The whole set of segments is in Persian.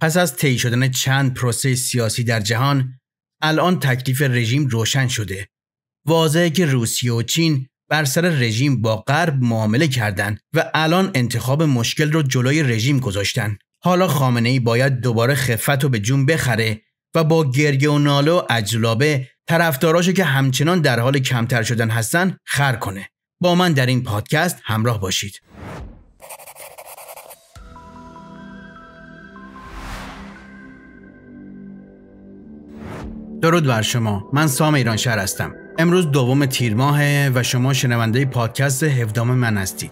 پس از طی شدن چند پروسه سیاسی در جهان الان تکلیف رژیم روشن شده واضحه که روسیه و چین بر سر رژیم با غرب معامله کردند و الان انتخاب مشکل رو جلوی رژیم گذاشتن حالا خامنه ای باید دوباره خفت رو به جون بخره و با گرگه و ناله و اجلابه طرفداراشو که همچنان در حال کمتر شدن هستن خر کنه با من در این پادکست همراه باشید درود بر شما من سام ایران شهر هستم امروز دوم تیر ماه و شما شنونده پادکست هفدام من هستید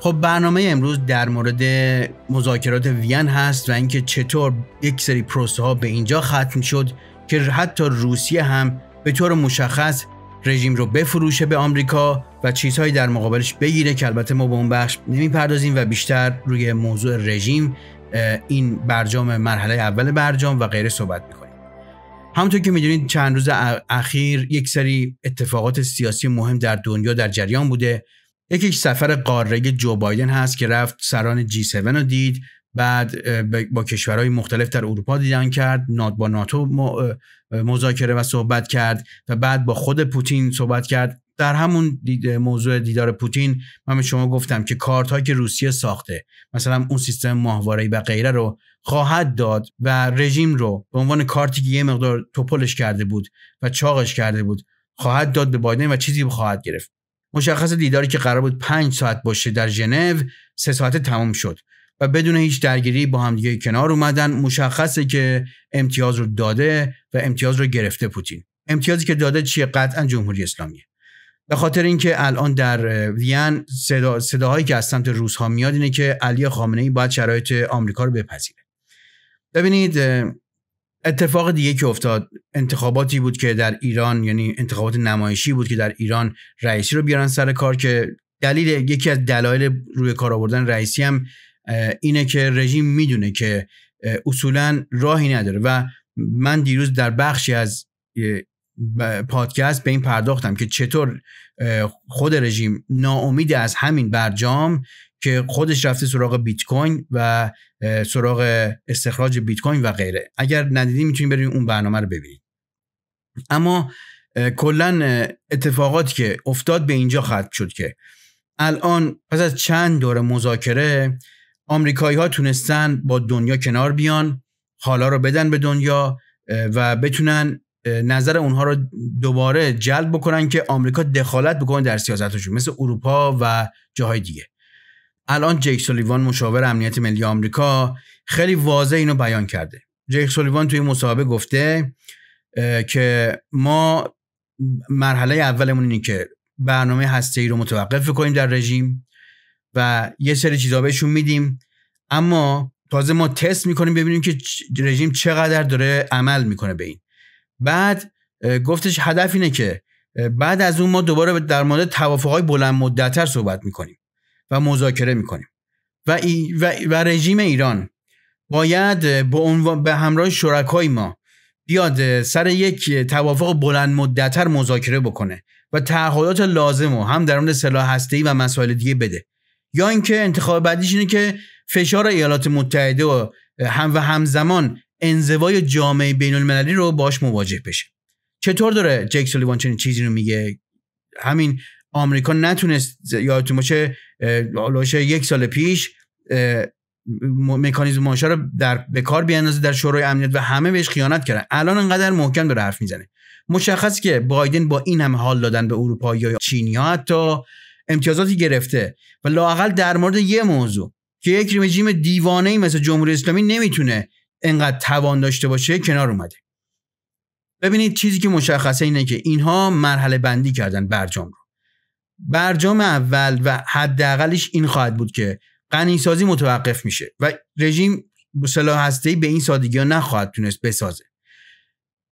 خب برنامه امروز در مورد مذاکرات وین هست و اینکه چطور یک سری پروسه ها به اینجا ختم شد که حتی روسیه هم به طور مشخص رژیم رو بفروشه به آمریکا و چیزهایی در مقابلش بگیره که البته ما به اون بخش نمیپردازیم و بیشتر روی موضوع رژیم این برجام مرحله اول برجام و غیره صحبت همونطور که میدونید چند روز اخیر یک سری اتفاقات سیاسی مهم در دنیا در جریان بوده یکیش سفر قاره جو بایدن هست که رفت سران G7 رو دید بعد با کشورهای مختلف در اروپا دیدن کرد با ناتو مذاکره و صحبت کرد و بعد با خود پوتین صحبت کرد در همون موضوع دیدار پوتین من به شما گفتم که کارت هایی که روسیه ساخته مثلا اون سیستم ماهواره‌ای و غیره رو خواهد داد و رژیم رو به عنوان کارتی که یه مقدار توپلش کرده بود و چاقش کرده بود خواهد داد به بایدن و چیزی خواهد گرفت مشخص دیداری که قرار بود پنج ساعت باشه در ژنو سه ساعته تمام شد و بدون هیچ درگیری با همدیگه کنار اومدن مشخصه که امتیاز رو داده و امتیاز رو گرفته پوتین امتیازی که داده چیه قطعا جمهوری اسلامیه به خاطر اینکه الان در وین صدا، صداهایی که از سمت روس میاد اینه که علی خامنه ای باید شرایط آمریکا رو بپذیره ببینید اتفاق دیگه که افتاد انتخاباتی بود که در ایران یعنی انتخابات نمایشی بود که در ایران رئیسی رو بیارن سر کار که دلیل یکی از دلایل روی کار آوردن رئیسی هم اینه که رژیم میدونه که اصولا راهی نداره و من دیروز در بخشی از پادکست به این پرداختم که چطور خود رژیم ناامید از همین برجام که خودش رفته سراغ بیت کوین و سراغ استخراج بیت کوین و غیره اگر ندیدین میتونید برید اون برنامه رو ببینید اما کلا اتفاقاتی که افتاد به اینجا ختم شد که الان پس از چند دور مذاکره آمریکایی ها تونستن با دنیا کنار بیان حالا رو بدن به دنیا و بتونن نظر اونها رو دوباره جلب بکنن که آمریکا دخالت بکنه در سیاستشون مثل اروپا و جاهای دیگه الان جیک سولیوان مشاور امنیت ملی آمریکا خیلی واضح اینو بیان کرده جیک سولیوان توی مصاحبه گفته که ما مرحله اولمون اینه که برنامه هسته ای رو متوقف کنیم در رژیم و یه سری چیزا بهشون میدیم اما تازه ما تست میکنیم ببینیم که رژیم چقدر داره عمل میکنه به این بعد گفتش هدف اینه که بعد از اون ما دوباره در مورد توافقهای بلند مدتر صحبت میکنیم و مذاکره میکنیم و, و, و رژیم ایران باید به, همراه شرکای ما بیاد سر یک توافق بلند مدتر مذاکره بکنه و تعهدات لازم رو هم در مورد سلاح هسته‌ای و مسائل دیگه بده یا اینکه انتخاب بعدیش اینه که فشار ایالات متحده و هم و همزمان انزوای جامعه بین المللی رو باش مواجه بشه چطور داره جک سولیوان چنین چیزی رو میگه همین آمریکا نتونست یادتون باشه یک سال پیش مکانیزم ماشا رو در به کار بیاندازه در شورای امنیت و همه بهش خیانت کردن الان انقدر محکم داره حرف میزنه مشخص که بایدن با این هم حال دادن به اروپا یا چینیا حتی امتیازاتی گرفته و لاقل در مورد یه موضوع که یک رژیم دیوانه ای مثل جمهوری اسلامی نمیتونه انقدر توان داشته باشه کنار اومده ببینید چیزی که مشخصه اینه که اینها مرحله بندی کردن برجام رو برجام اول و حداقلش این خواهد بود که سازی متوقف میشه و رژیم سلاح هسته به این سادگی ها نخواهد تونست بسازه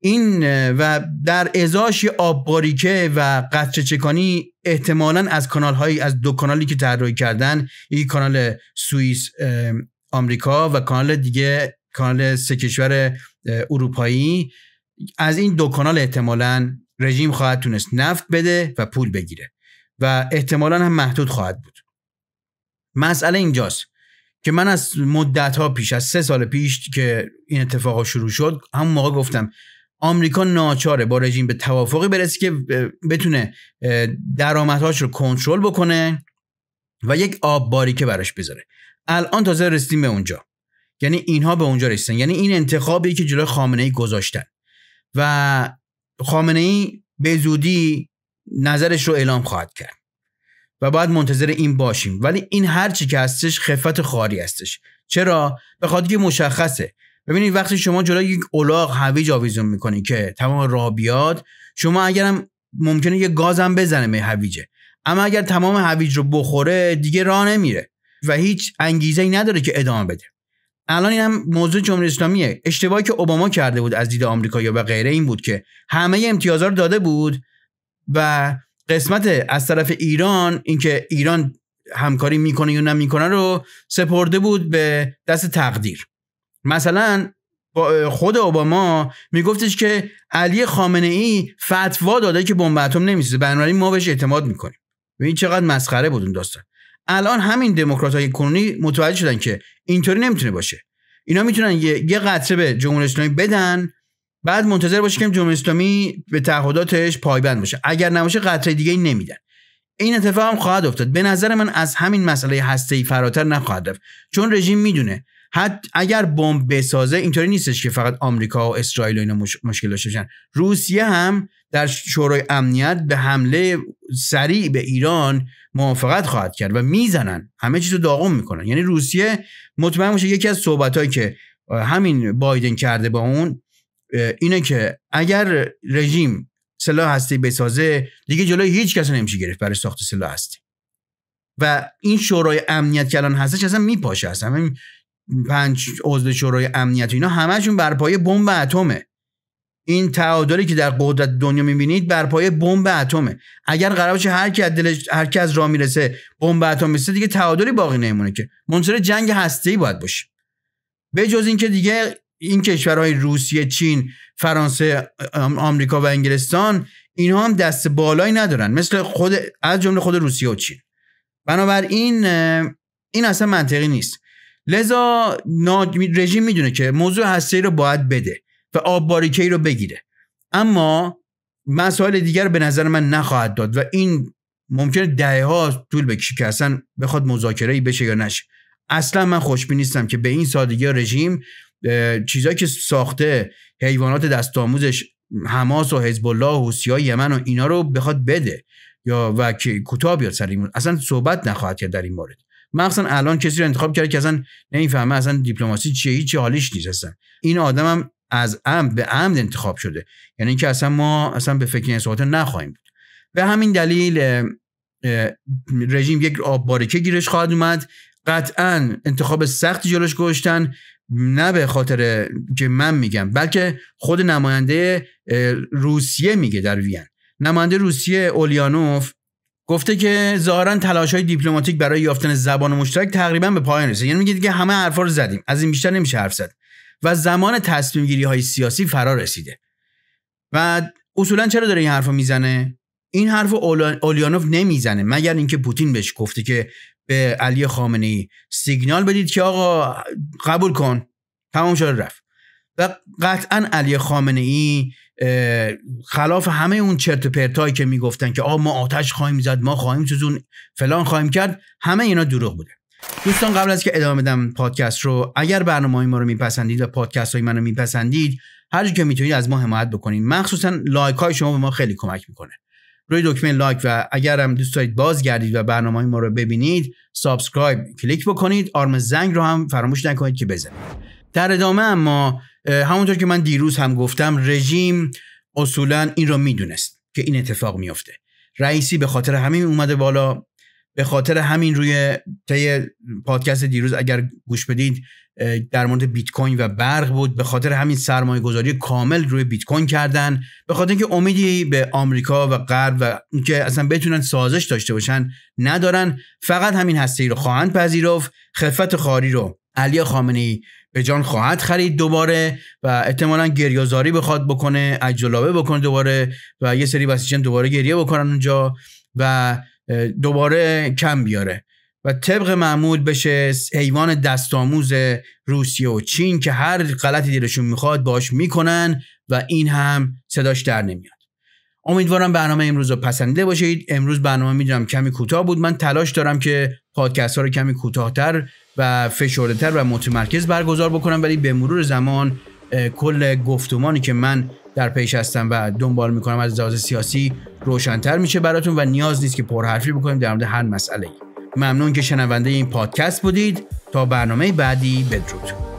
این و در ازاش یه و قطره چکانی احتمالا از کانال هایی از دو کانالی که طراحی کردن یک کانال سوئیس آمریکا و کانال دیگه کانال سه کشور اروپایی از این دو کانال احتمالا رژیم خواهد تونست نفت بده و پول بگیره و احتمالا هم محدود خواهد بود مسئله اینجاست که من از مدت ها پیش از سه سال پیش که این اتفاق شروع شد همون موقع گفتم آمریکا ناچاره با رژیم به توافقی برسه که بتونه درآمدهاش رو کنترل بکنه و یک آب باریکه براش بذاره الان تازه رسیدیم به اونجا یعنی اینها به اونجا رسیدن یعنی این انتخابی که جلوی خامنه ای گذاشتن و خامنه ای به زودی نظرش رو اعلام خواهد کرد و باید منتظر این باشیم ولی این هرچی که هستش خفت خاری هستش چرا به خاطر که مشخصه ببینید وقتی شما جلوی یک الاغ هویج آویزون میکنی که تمام راه بیاد شما اگرم ممکنه یه گازم بزنه به هویجه اما اگر تمام هویج رو بخوره دیگه راه نمیره و هیچ انگیزه ای نداره که ادامه بده الان این هم موضوع جمهوری اسلامیه اشتباهی که اوباما کرده بود از دید آمریکا یا و غیره این بود که همه امتیازها رو داده بود و قسمت از طرف ایران اینکه ایران همکاری میکنه یا نمیکنه رو سپرده بود به دست تقدیر مثلا خود اوباما میگفتش که علی خامنه ای فتوا داده که بمب اتم نمیسازه بنابراین ما بهش اعتماد میکنیم و این چقدر مسخره بود اون داستان الان همین دموکرات های کنونی متوجه شدن که اینطوری نمیتونه باشه اینا میتونن یه, یه قطره به جمهوری اسلامی بدن بعد منتظر باشه که جمهوری اسلامی به تعهداتش پایبند باشه اگر نباشه قطره دیگه نمیدن این اتفاق هم خواهد افتاد به نظر من از همین مسئله هسته فراتر نخواهد رفت چون رژیم میدونه حد اگر بمب بسازه اینطوری نیستش که فقط آمریکا و اسرائیل و اینا مشکل داشته باشن روسیه هم در شورای امنیت به حمله سریع به ایران موافقت خواهد کرد و میزنن همه چیز رو داغم میکنن یعنی روسیه مطمئن میشه یکی از صحبتهایی که همین بایدن کرده با اون اینه که اگر رژیم سلاح هستی بسازه دیگه جلوی هیچ کس نمیشه گرفت برای ساخت سلاح هستی و این شورای امنیت که الان هستش اصلا میپاشه اصلا پنج عضو شورای امنیت اینا همشون بر پایه بمب اتمه این تعادلی که در قدرت دنیا میبینید بر پایه بمب اتمه اگر قرار باشه هر کی از هر کی از راه میرسه بمب اتم میسته دیگه تعادلی باقی نمونه که منصر جنگ هسته‌ای باید باشه به جز اینکه دیگه این کشورهای روسیه، چین، فرانسه، آمریکا و انگلستان اینها هم دست بالایی ندارن مثل خود از جمله خود روسیه و چین بنابراین این اصلا منطقی نیست لذا رژیم میدونه که موضوع هسته رو باید بده و آب باریکی رو بگیره اما مسائل دیگر به نظر من نخواهد داد و این ممکن دهه ها طول بکشه که اصلا بخواد مذاکره ای بشه یا نشه اصلا من خوشبین نیستم که به این سادگی رژیم چیزایی که ساخته حیوانات آموزش حماس و حزب الله و حوثی‌های یمن و اینا رو بخواد بده یا و کتاب بیاد سر اصلا صحبت نخواهد کرد در این مورد مخصوصا الان کسی رو انتخاب کرد که اصلا نمیفهمه اصلا دیپلماسی چیه هیچ حالیش نیست اصلا این آدمم از عمد به عمد انتخاب شده یعنی اینکه اصلا ما اصلا به فکر این صحبت نخواهیم بود به همین دلیل رژیم یک آب بارکه گیرش خواهد اومد قطعا انتخاب سخت جلوش گذاشتن نه به خاطر که من میگم بلکه خود نماینده روسیه میگه در وین نماینده روسیه اولیانوف گفته که ظاهرا تلاش های دیپلماتیک برای یافتن زبان مشترک تقریبا به پایان رسید یعنی میگه دیگه همه حرفا رو زدیم از این بیشتر نمیشه حرف زد و زمان تصمیم گیری های سیاسی فرا رسیده و اصولا چرا داره این حرفو میزنه این حرف اولیانوف نمیزنه مگر اینکه پوتین بهش گفته که به علی خامنه ای سیگنال بدید که آقا قبول کن تمام شده رفت و قطعا علی خامنه ای خلاف همه اون چرت و پرتایی که میگفتن که آ ما آتش خواهیم زد ما خواهیم سوزون فلان خواهیم کرد همه اینا دروغ بوده دوستان قبل از که ادامه بدم پادکست رو اگر برنامه های ما رو میپسندید و پادکست های من رو میپسندید هر که میتونید از ما حمایت بکنید مخصوصا لایک های شما به ما خیلی کمک میکنه روی دکمه لایک و اگر هم دوست دارید بازگردید و برنامه های ما رو ببینید سابسکرایب کلیک بکنید آرم زنگ رو هم فراموش نکنید که بزنید در ادامه اما همونطور که من دیروز هم گفتم رژیم اصولا این را میدونست که این اتفاق میافته رئیسی به خاطر همین اومده بالا به خاطر همین روی طی پادکست دیروز اگر گوش بدید در مورد بیت کوین و برق بود به خاطر همین سرمایه گذاری کامل روی بیت کوین کردن به خاطر اینکه امیدی به آمریکا و غرب و اینکه اصلا بتونن سازش داشته باشن ندارن فقط همین هستی رو خواهند پذیرفت خفت خاری رو علی خامنی به جان خواهد خرید دوباره و احتمالا گریازاری بخواد بکنه اجلابه بکنه دوباره و یه سری بسیجن دوباره گریه بکنن اونجا و دوباره کم بیاره و طبق معمول بشه حیوان دستاموز روسیه و چین که هر غلطی دیرشون میخواد باش میکنن و این هم صداش در نمیاد امیدوارم برنامه امروز رو پسنده باشید امروز برنامه میدونم کمی کوتاه بود من تلاش دارم که پادکست ها رو کمی کوتاهتر و فشرده تر و متمرکز برگزار بکنم ولی به مرور زمان کل گفتمانی که من در پیش هستم و دنبال میکنم از لحاظ سیاسی روشنتر میشه براتون و نیاز نیست که پرحرفی بکنیم در مورد هر مسئله ممنون که شنونده این پادکست بودید تا برنامه بعدی بدرود